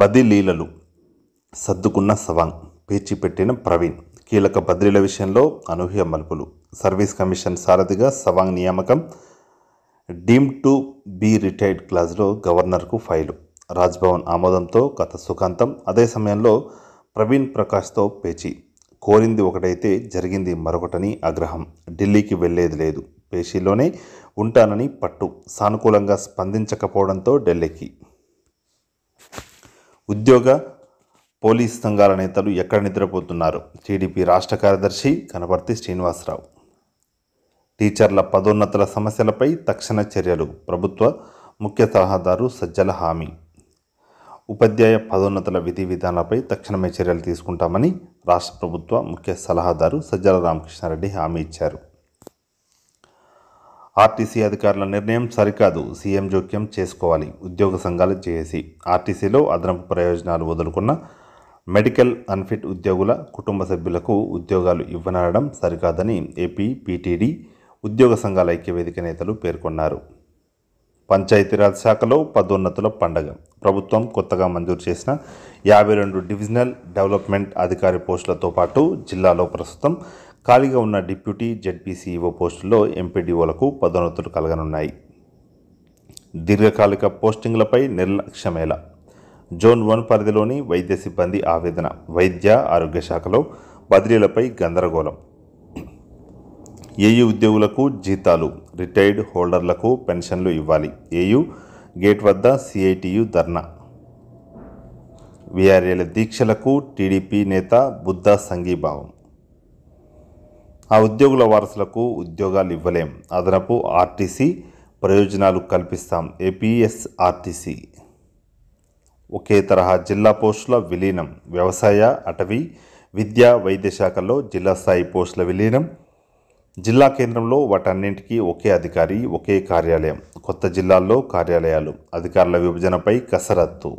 బదిలీలలు సర్దుకున్న సవాంగ్ పేచిపెట్టిన ప్రవీణ్ కీలక బదిలీల విషయంలో అనూహ్య మలుపులు సర్వీస్ కమిషన్ సారథిగా సవాంగ్ నియామకం డీమ్ టు బీ రిటైర్డ్ క్లాజ్లో గవర్నర్కు ఫైలు రాజ్భవన్ ఆమోదంతో గత సుఖాంతం అదే సమయంలో ప్రవీణ్ ప్రకాష్తో పేచీ కోరింది ఒకటైతే జరిగింది మరొకటని ఆగ్రహం ఢిల్లీకి వెళ్ళేది లేదు పేషీలోనే ఉంటానని పట్టు సానుకూలంగా స్పందించకపోవడంతో ఢిల్లీకి ఉద్యోగ పోలీస్ సంఘాల నేతలు ఎక్కడ నిద్రపోతున్నారు టీడీపీ రాష్ట్ర కార్యదర్శి కనపర్తి శ్రీనివాసరావు టీచర్ల పదోన్నతుల సమస్యలపై తక్షణ చర్యలు ప్రభుత్వ ముఖ్య సలహాదారు సజ్జల హామీ ఉపాధ్యాయ పదోన్నతుల విధి విధానాలపై తక్షణమే చర్యలు తీసుకుంటామని రాష్ట్ర ప్రభుత్వ ముఖ్య సలహాదారు సజ్జల రామకృష్ణారెడ్డి హామీ ఇచ్చారు ఆర్టీసీ అధికారుల నిర్ణయం సరికాదు సీఎం జోక్యం చేసుకోవాలి ఉద్యోగ సంఘాలు చేసి ఆర్టీసీలో అదనపు ప్రయోజనాలు వదులుకున్న మెడికల్ అన్ఫిట్ ఉద్యోగుల కుటుంబ సభ్యులకు ఉద్యోగాలు ఇవ్వనడం సరికాదని ఏపీ పీటీడీ ఉద్యోగ సంఘాల ఐక్యవేదిక నేతలు పేర్కొన్నారు పంచాయతీరాజ్ శాఖలో పదోన్నతుల పండగ ప్రభుత్వం కొత్తగా మంజూరు చేసిన యాభై రెండు డివిజనల్ డెవలప్మెంట్ అధికారి పోస్టులతో పాటు జిల్లాలో ప్రస్తుతం ఖాళీగా ఉన్న డిప్యూటీ జెడ్పీసీఈఓ పోస్టుల్లో ఎంపీడీఓలకు పదోన్నతులు కలగనున్నాయి దీర్ఘకాలిక పోస్టింగ్లపై నిర్లక్ష్యమేళ జోన్ వన్ పరిధిలోని వైద్య సిబ్బంది ఆవేదన వైద్య ఆరోగ్య శాఖలో బదిలీలపై గందరగోళం ఏయు ఉద్యోగులకు జీతాలు రిటైర్డ్ హోల్డర్లకు పెన్షన్లు ఇవ్వాలి ఏయు గేట్ వద్ద సిఐటియు ధర్నా విఆర్ఏల దీక్షలకు టీడీపీ నేత బుద్ధ సంఘీభావం ఆ ఉద్యోగుల వారసులకు ఉద్యోగాలు ఇవ్వలేం అదనపు ఆర్టీసీ ప్రయోజనాలు కల్పిస్తాం ఏపీఎస్ఆర్టీసీ ఒకే తరహా జిల్లా పోస్టుల విలీనం వ్యవసాయ అటవీ విద్యా వైద్య శాఖల్లో జిల్లా స్థాయి పోస్టుల విలీనం జిల్లా కేంద్రంలో వాటన్నింటికీ ఒకే అధికారి ఒకే కార్యాలయం కొత్త జిల్లాల్లో కార్యాలయాలు అధికారుల విభజనపై కసరత్తు